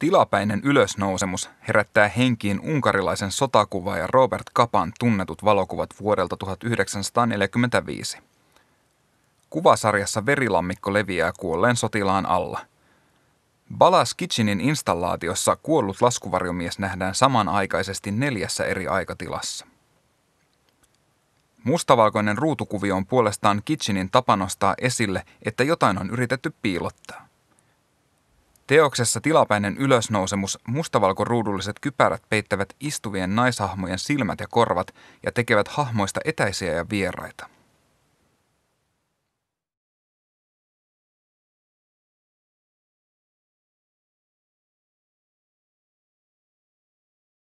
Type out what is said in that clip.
Tilapäinen ylösnousemus herättää henkiin unkarilaisen ja Robert Kapan tunnetut valokuvat vuodelta 1945. Kuvasarjassa verilammikko leviää kuolleen sotilaan alla. Balas Kitchenin installaatiossa kuollut laskuvarjomies nähdään samanaikaisesti neljässä eri aikatilassa. Mustavalkoinen ruutukuvio on puolestaan Kitchenin tapa nostaa esille, että jotain on yritetty piilottaa. Teoksessa tilapäinen ylösnousemus mustavalkoruudulliset kypärät peittävät istuvien naishahmojen silmät ja korvat ja tekevät hahmoista etäisiä ja vieraita.